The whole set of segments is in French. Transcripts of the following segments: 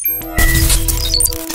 Thank you.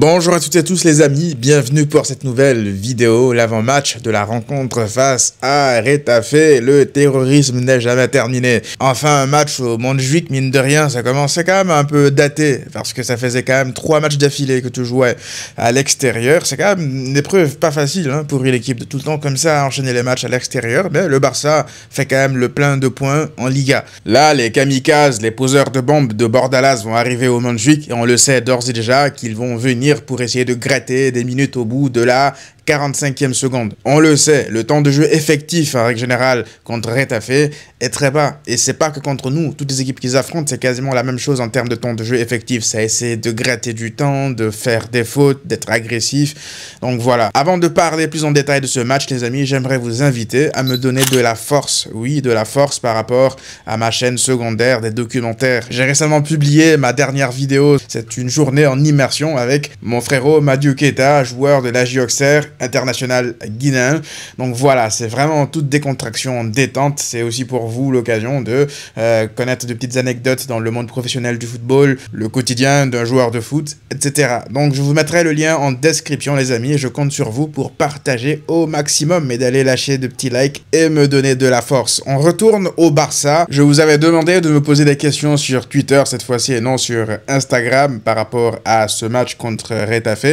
Bonjour à toutes et à tous les amis, bienvenue pour cette nouvelle vidéo, l'avant-match de la rencontre face à Retafe, le terrorisme n'est jamais terminé. Enfin un match au Montjuic, mine de rien, ça commençait quand même un peu daté, parce que ça faisait quand même trois matchs d'affilée que tu jouais à l'extérieur, c'est quand même une épreuve pas facile hein, pour une équipe de tout le temps comme ça, à enchaîner les matchs à l'extérieur, mais le Barça fait quand même le plein de points en Liga. Là, les kamikazes, les poseurs de bombes de Bordalas vont arriver au Montjuic, et on le sait d'ores et déjà qu'ils vont venir pour essayer de gratter des minutes au bout de là. 45e seconde. On le sait, le temps de jeu effectif en règle générale contre Retafé est très bas. Et c'est pas que contre nous, toutes les équipes qu'ils affrontent, c'est quasiment la même chose en termes de temps de jeu effectif. Ça essaie de gratter du temps, de faire des fautes, d'être agressif. Donc voilà. Avant de parler plus en détail de ce match, les amis, j'aimerais vous inviter à me donner de la force. Oui, de la force par rapport à ma chaîne secondaire des documentaires. J'ai récemment publié ma dernière vidéo. C'est une journée en immersion avec mon frérot Madiou Keta, joueur de la Gioxer international guinéen. Donc voilà, c'est vraiment toute décontraction, détente. C'est aussi pour vous l'occasion de euh, connaître de petites anecdotes dans le monde professionnel du football, le quotidien d'un joueur de foot, etc. Donc je vous mettrai le lien en description les amis et je compte sur vous pour partager au maximum et d'aller lâcher de petits likes et me donner de la force. On retourne au Barça. Je vous avais demandé de me poser des questions sur Twitter cette fois-ci et non sur Instagram par rapport à ce match contre Retafe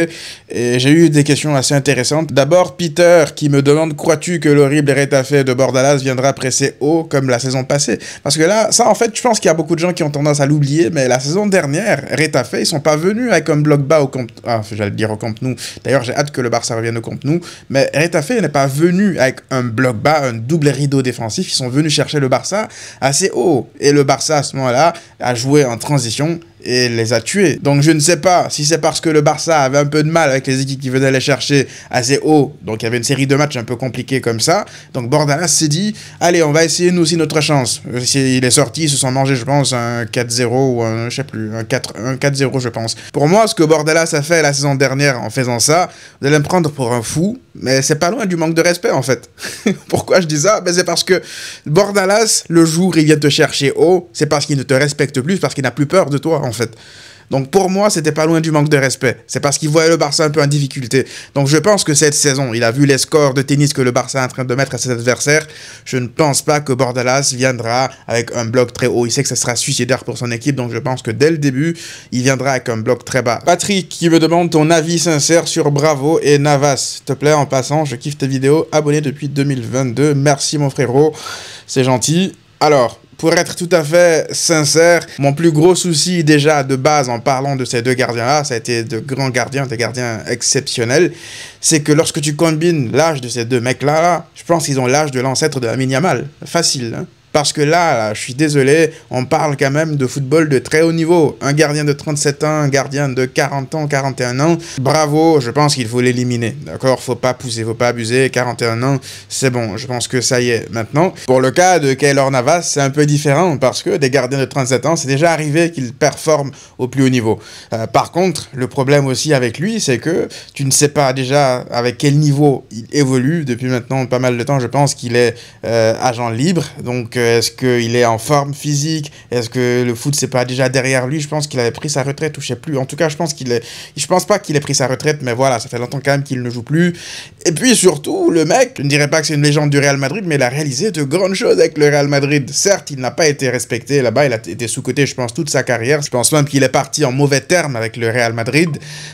et j'ai eu des questions assez intéressantes D'abord, Peter qui me demande Crois-tu que l'horrible Rétafé de Bordalas viendra presser haut comme la saison passée Parce que là, ça en fait, je pense qu'il y a beaucoup de gens qui ont tendance à l'oublier, mais la saison dernière, Rétafé, ils sont pas venus avec un bloc bas au compte... Ah, j'allais dire au compte nous. D'ailleurs, j'ai hâte que le Barça revienne au compte nous. Mais Rétafé n'est pas venu avec un bloc bas, un double rideau défensif. Ils sont venus chercher le Barça assez haut. Et le Barça, à ce moment-là, a joué en transition et les a tués. Donc je ne sais pas si c'est parce que le Barça avait un peu de mal avec les équipes qui venaient les chercher assez haut, donc il y avait une série de matchs un peu compliqués comme ça. Donc Bordalas s'est dit, allez, on va essayer nous aussi notre chance. Il est sorti, ils se sont mangés, je pense, un 4-0 ou un, je sais plus, un 4-0, je pense. Pour moi, ce que Bordalas a fait la saison dernière en faisant ça, vous allez me prendre pour un fou, mais c'est pas loin du manque de respect en fait. Pourquoi je dis ça ben, C'est parce que Bordalas, le jour il vient te chercher haut, c'est parce qu'il ne te respecte plus, parce qu'il n'a plus peur de toi en fait. Donc pour moi, c'était pas loin du manque de respect. C'est parce qu'il voyait le Barça un peu en difficulté. Donc je pense que cette saison, il a vu les scores de tennis que le Barça est en train de mettre à ses adversaires. Je ne pense pas que Bordalas viendra avec un bloc très haut. Il sait que ce sera suicidaire pour son équipe, donc je pense que dès le début, il viendra avec un bloc très bas. Patrick qui me demande ton avis sincère sur Bravo et Navas. S'il te plaît, en passant, je kiffe tes vidéos, abonné depuis 2022. Merci mon frérot, c'est gentil. Alors, pour être tout à fait sincère, mon plus gros souci déjà de base en parlant de ces deux gardiens-là, ça a été de grands gardiens, des gardiens exceptionnels, c'est que lorsque tu combines l'âge de ces deux mecs-là, je pense qu'ils ont l'âge de l'ancêtre de Amin Yamal. Facile. Hein parce que là, je suis désolé, on parle quand même de football de très haut niveau. Un gardien de 37 ans, un gardien de 40 ans, 41 ans, bravo, je pense qu'il faut l'éliminer. D'accord Faut pas pousser, faut pas abuser. 41 ans, c'est bon, je pense que ça y est maintenant. Pour le cas de Kaylor Navas, c'est un peu différent parce que des gardiens de 37 ans, c'est déjà arrivé qu'ils performent au plus haut niveau. Euh, par contre, le problème aussi avec lui, c'est que tu ne sais pas déjà avec quel niveau il évolue. Depuis maintenant pas mal de temps, je pense qu'il est euh, agent libre. Donc, est-ce qu'il est en forme physique Est-ce que le foot c'est pas déjà derrière lui Je pense qu'il avait pris sa retraite ou je sais plus. En tout cas, je pense qu'il est. Je pense pas qu'il ait pris sa retraite, mais voilà, ça fait longtemps quand même qu'il ne joue plus. Et puis surtout, le mec, je ne dirais pas que c'est une légende du Real Madrid, mais il a réalisé de grandes choses avec le Real Madrid. Certes, il n'a pas été respecté là-bas, il a été sous-côté, je pense, toute sa carrière. Je pense même qu'il est parti en mauvais termes avec le Real Madrid.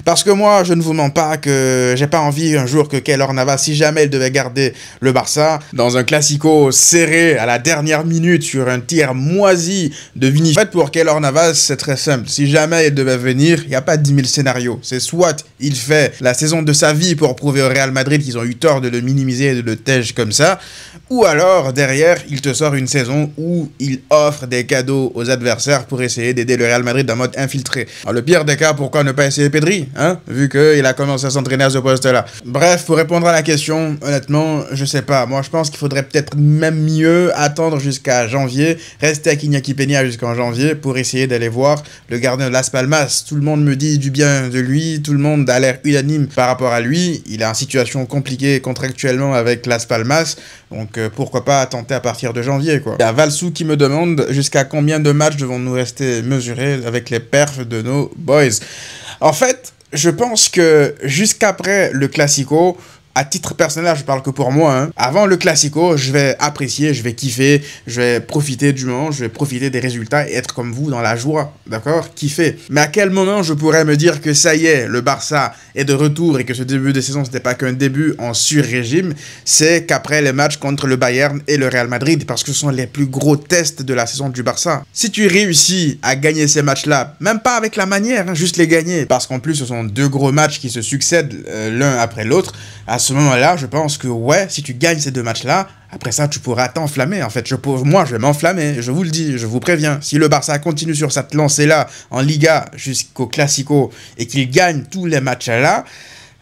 Parce que moi, je ne vous mens pas que j'ai pas envie un jour que Keylor Navas, si jamais il devait garder le Barça, dans un classico serré à la dernière dernière minute sur un tir moisi de Vinicius. En fait, pour Keylor Navas, c'est très simple. Si jamais il devait venir, il n'y a pas 10 000 scénarios. C'est soit il fait la saison de sa vie pour prouver au Real Madrid qu'ils ont eu tort de le minimiser et de le tège comme ça, ou alors derrière, il te sort une saison où il offre des cadeaux aux adversaires pour essayer d'aider le Real Madrid d'un mode infiltré. Alors, le pire des cas, pourquoi ne pas essayer Pedri, hein, vu qu'il a commencé à s'entraîner à ce poste-là. Bref, pour répondre à la question, honnêtement, je sais pas. Moi, je pense qu'il faudrait peut-être même mieux attendre jusqu'à janvier. rester à Kinyakipenia jusqu'en janvier pour essayer d'aller voir le gardien de Las Palmas. Tout le monde me dit du bien de lui, tout le monde a l'air unanime par rapport à lui. Il a une situation compliquée contractuellement avec Las Palmas, donc euh, pourquoi pas tenter à partir de janvier quoi. Il y a Valsou qui me demande jusqu'à combien de matchs devons-nous rester mesurés avec les perfs de nos boys. En fait, je pense que jusqu'après le Classico, à titre personnel, je parle que pour moi. Hein. Avant le Classico, je vais apprécier, je vais kiffer, je vais profiter du moment, je vais profiter des résultats et être comme vous dans la joie, d'accord Kiffer. Mais à quel moment je pourrais me dire que ça y est, le Barça est de retour et que ce début de saison, c'était pas qu'un début en sur-régime C'est qu'après les matchs contre le Bayern et le Real Madrid, parce que ce sont les plus gros tests de la saison du Barça. Si tu réussis à gagner ces matchs-là, même pas avec la manière, hein, juste les gagner, parce qu'en plus, ce sont deux gros matchs qui se succèdent euh, l'un après l'autre, à ce moment-là, je pense que ouais, si tu gagnes ces deux matchs-là, après ça, tu pourras t'enflammer. En fait, je moi, je vais m'enflammer. Je vous le dis, je vous préviens. Si le Barça continue sur cette lancée-là en Liga jusqu'au Classico et qu'il gagne tous les matchs-là,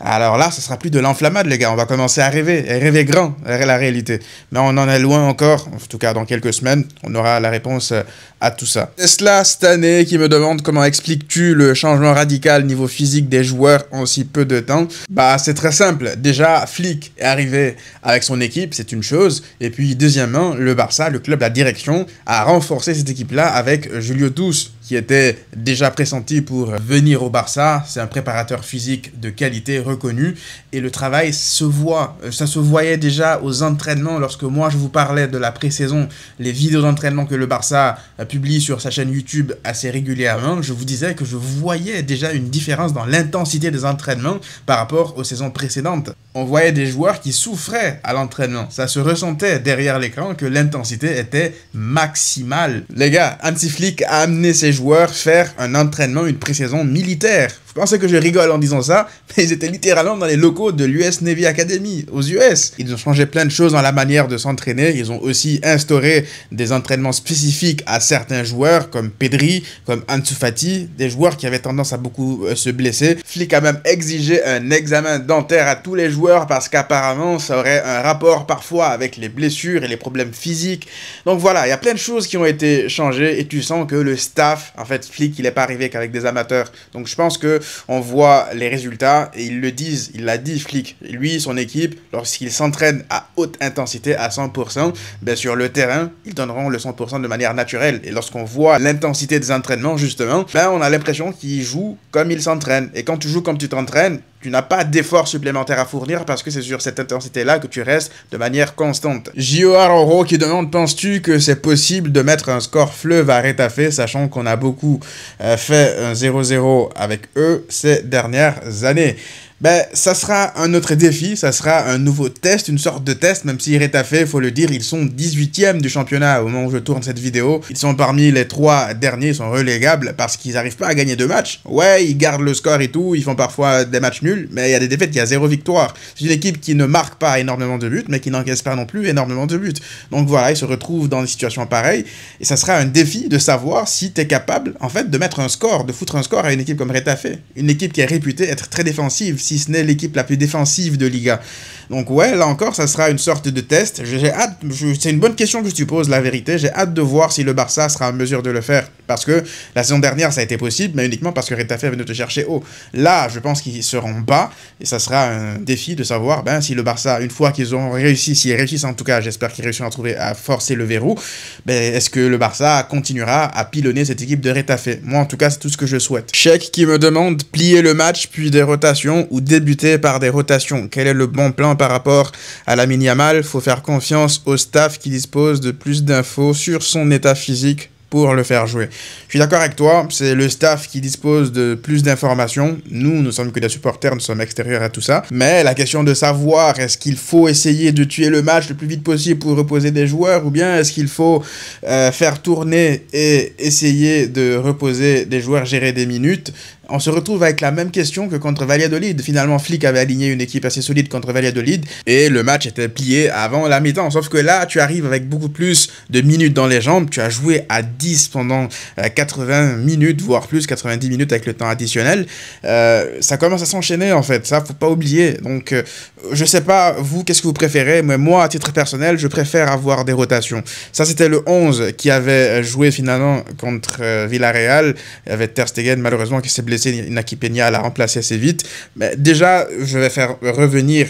alors là, ce sera plus de l'enflammade, les gars. On va commencer à rêver, et rêver grand, la réalité. Mais on en est loin encore. En tout cas, dans quelques semaines, on aura la réponse euh, à tout ça. Tesla, cette année, qui me demande comment expliques-tu le changement radical niveau physique des joueurs en si peu de temps Bah, c'est très simple. Déjà, Flick est arrivé avec son équipe, c'est une chose. Et puis, deuxièmement, le Barça, le club, la direction, a renforcé cette équipe-là avec Julio Douce qui était déjà pressenti pour venir au Barça. C'est un préparateur physique de qualité reconnu et le travail se voit. Euh, ça se voyait déjà aux entraînements lorsque moi je vous parlais de la pré-saison, les vidéos d'entraînement que le Barça publie sur sa chaîne YouTube assez régulièrement, je vous disais que je voyais déjà une différence dans l'intensité des entraînements par rapport aux saisons précédentes. On voyait des joueurs qui souffraient à l'entraînement. Ça se ressentait derrière l'écran que l'intensité était maximale. Les gars, Hansi a amené ses joueurs faire un entraînement, une pré-saison militaire. Vous pensez que je rigole en disant ça, mais ils étaient littéralement dans les locaux de l'US Navy Academy, aux US. Ils ont changé plein de choses dans la manière de s'entraîner. Ils ont aussi instauré des entraînements spécifiques à certains certains joueurs comme Pedri, comme Ansu Fati, des joueurs qui avaient tendance à beaucoup euh, se blesser. Flick a même exigé un examen dentaire à tous les joueurs parce qu'apparemment ça aurait un rapport parfois avec les blessures et les problèmes physiques. Donc voilà, il y a plein de choses qui ont été changées et tu sens que le staff, en fait Flick, il n'est pas arrivé qu'avec des amateurs. Donc je pense que on voit les résultats et ils le disent, il l'a dit Flick, lui, son équipe, lorsqu'ils s'entraînent à haute intensité à 100%, bien sur le terrain, ils donneront le 100% de manière naturelle lorsqu'on voit l'intensité des entraînements, justement, ben, on a l'impression qu'il joue comme il s'entraîne. Et quand tu joues comme tu t'entraînes, tu n'as pas d'effort supplémentaire à fournir parce que c'est sur cette intensité-là que tu restes de manière constante. Oro qui demande penses-tu que c'est possible de mettre un score fleuve à Retafe, sachant qu'on a beaucoup euh, fait un 0-0 avec eux ces dernières années ben, ça sera un autre défi, ça sera un nouveau test, une sorte de test, même si il faut le dire, ils sont 18e du championnat au moment où je tourne cette vidéo. Ils sont parmi les trois derniers, ils sont relégables parce qu'ils n'arrivent pas à gagner deux matchs. Ouais, ils gardent le score et tout, ils font parfois des matchs nuls, mais il y a des défaites, il y a zéro victoire. C'est une équipe qui ne marque pas énormément de buts, mais qui n'encaisse pas non plus énormément de buts. Donc voilà, ils se retrouvent dans des situations pareilles, et ça sera un défi de savoir si tu es capable, en fait, de mettre un score, de foutre un score à une équipe comme Retafe, une équipe qui est réputée être très défensive, si ce n'est l'équipe la plus défensive de Liga. Donc ouais, là encore, ça sera une sorte de test. J'ai hâte, c'est une bonne question que tu poses, la vérité. J'ai hâte de voir si le Barça sera en mesure de le faire. Parce que la saison dernière, ça a été possible, mais uniquement parce que Rétafé venait te chercher haut. Là, je pense qu'ils seront bas, et ça sera un défi de savoir ben, si le Barça, une fois qu'ils ont réussi, s'ils réussissent en tout cas, j'espère qu'ils réussiront à trouver, à forcer le verrou, ben, est-ce que le Barça continuera à pilonner cette équipe de Rétafé Moi, en tout cas, c'est tout ce que je souhaite. Chèque qui me demande plier le match, puis des rotations, ou débuter par des rotations. Quel est le bon plan par rapport à la Miniamal Faut faire confiance au staff qui dispose de plus d'infos sur son état physique pour le faire jouer. Je suis d'accord avec toi, c'est le staff qui dispose de plus d'informations. Nous, nous sommes que des supporters, nous sommes extérieurs à tout ça. Mais la question de savoir, est-ce qu'il faut essayer de tuer le match le plus vite possible pour reposer des joueurs, ou bien est-ce qu'il faut euh, faire tourner et essayer de reposer des joueurs, gérer des minutes, on se retrouve avec la même question que contre Valladolid. Finalement, Flick avait aligné une équipe assez solide contre Valladolid et le match était plié avant la mi-temps. Sauf que là, tu arrives avec beaucoup plus de minutes dans les jambes. Tu as joué à pendant 80 euh, minutes, voire plus, 90 minutes avec le temps additionnel, euh, ça commence à s'enchaîner en fait, ça faut pas oublier. Donc euh, je sais pas, vous, qu'est-ce que vous préférez, mais moi, à titre personnel, je préfère avoir des rotations. Ça, c'était le 11 qui avait joué finalement contre Villarreal, avec Ter Stegen malheureusement qui s'est blessé, Naki Peña l'a remplacé assez vite. Mais déjà, je vais faire revenir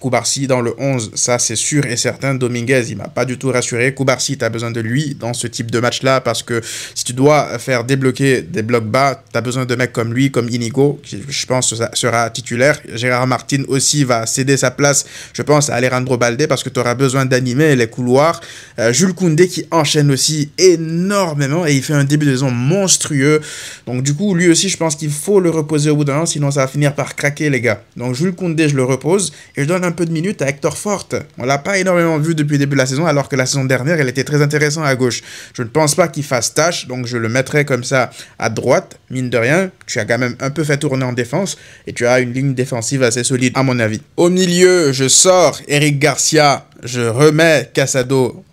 Koubarsi dans le 11, ça c'est sûr et certain. Dominguez, il m'a pas du tout rassuré. Koubarsi, tu as besoin de lui dans ce type de match-là parce que si tu dois faire débloquer des blocs bas, tu as besoin de mecs comme lui, comme Inigo, qui je pense sera titulaire. Gérard Martin aussi va céder sa place, je pense, à Alejandro Balde parce que tu auras besoin d'animer les couloirs. Euh, Jules Koundé qui enchaîne aussi énormément et il fait un début de saison monstrueux. Donc du coup, lui aussi, je pense qu'il faut le reposer au bout d'un an, sinon ça va finir par craquer, les gars. Donc Jules Koundé, je le repose et je donne un peu de minutes à Hector Forte. On l'a pas énormément vu depuis le début de la saison, alors que la saison dernière, elle était très intéressante à gauche. Je ne pense pas qu'il fasse tâche, donc je le mettrai comme ça à droite, mine de rien. Tu as quand même un peu fait tourner en défense et tu as une ligne défensive assez solide, à mon avis. Au milieu, je sors Eric Garcia, je remets Casado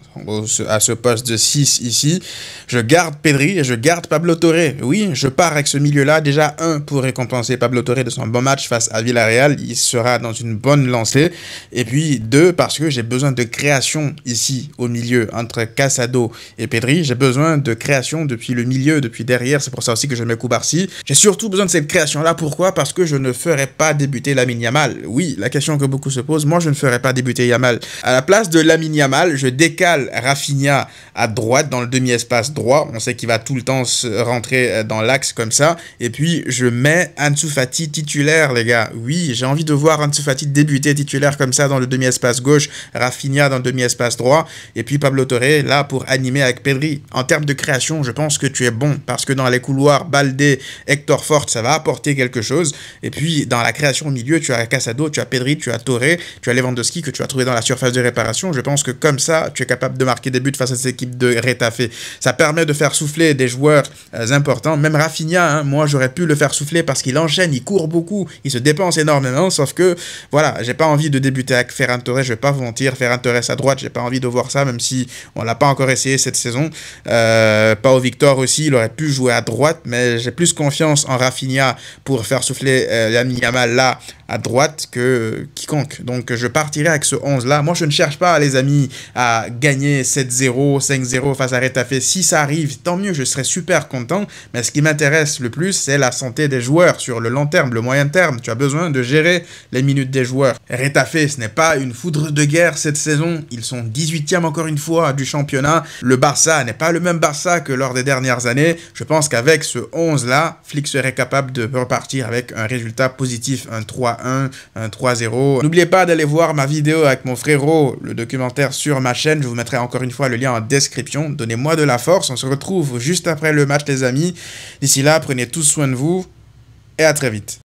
à ce poste de 6 ici. Je garde Pedri et je garde Pablo Torre. Oui, je pars avec ce milieu-là. Déjà, un, pour récompenser Pablo Torre de son bon match face à Villarreal. Il sera dans une bonne lancée. Et puis, deux, parce que j'ai besoin de création ici, au milieu, entre Casado et Pedri. J'ai besoin de création depuis le milieu, depuis derrière. C'est pour ça aussi que je mets Koubarsi. J'ai surtout besoin de cette création-là. Pourquoi Parce que je ne ferai pas débuter Lamine Yamal. Oui, la question que beaucoup se posent, moi, je ne ferai pas débuter Yamal. À la place de Lamine Yamal, je décale Rafinha à droite dans le demi-espace droit. On sait qu'il va tout le temps se rentrer euh, dans l'axe comme ça. Et puis je mets Ansu Fati titulaire, les gars. Oui, j'ai envie de voir Ansu Fati débuter titulaire comme ça dans le demi-espace gauche, Rafinha dans le demi-espace droit. Et puis Pablo Toré là pour animer avec Pedri. En termes de création, je pense que tu es bon parce que dans les couloirs, Balde, Hector Fort, ça va apporter quelque chose. Et puis dans la création au milieu, tu as Casado, tu as Pedri, tu as Toré, tu as Lewandowski que tu as trouvé dans la surface de réparation. Je pense que comme ça, tu es capable de marquer des buts face à cette équipe de Retafe. Ça permet de faire souffler des joueurs euh, importants. Même Rafinha, hein, moi, j'aurais pu le faire souffler parce qu'il enchaîne, il court beaucoup, il se dépense énormément. Sauf que, voilà, j'ai pas envie de débuter avec Ferran Torres. Je vais pas vous mentir, Ferran Torres à droite, j'ai pas envie de voir ça, même si on l'a pas encore essayé cette saison. Pas euh, Pao Victor aussi, il aurait pu jouer à droite, mais j'ai plus confiance en Rafinha pour faire souffler euh, Yamal là à droite que quiconque. Donc je partirai avec ce 11 là. Moi, je ne cherche pas, les amis, à gagner 7-0, 5-0 face à Retafe, si ça arrive, tant mieux, je serais super content. Mais ce qui m'intéresse le plus, c'est la santé des joueurs sur le long terme, le moyen terme. Tu as besoin de gérer les minutes des joueurs. Retafe, ce n'est pas une foudre de guerre cette saison. Ils sont 18e encore une fois du championnat. Le Barça n'est pas le même Barça que lors des dernières années. Je pense qu'avec ce 11-là, Flick serait capable de repartir avec un résultat positif, un 3-1, un 3-0. N'oubliez pas d'aller voir ma vidéo avec mon frérot, le documentaire sur ma chaîne. Je vous mettrai encore une fois le lien en description. Donnez-moi de la force. On se retrouve juste après le match, les amis. D'ici là, prenez tous soin de vous et à très vite.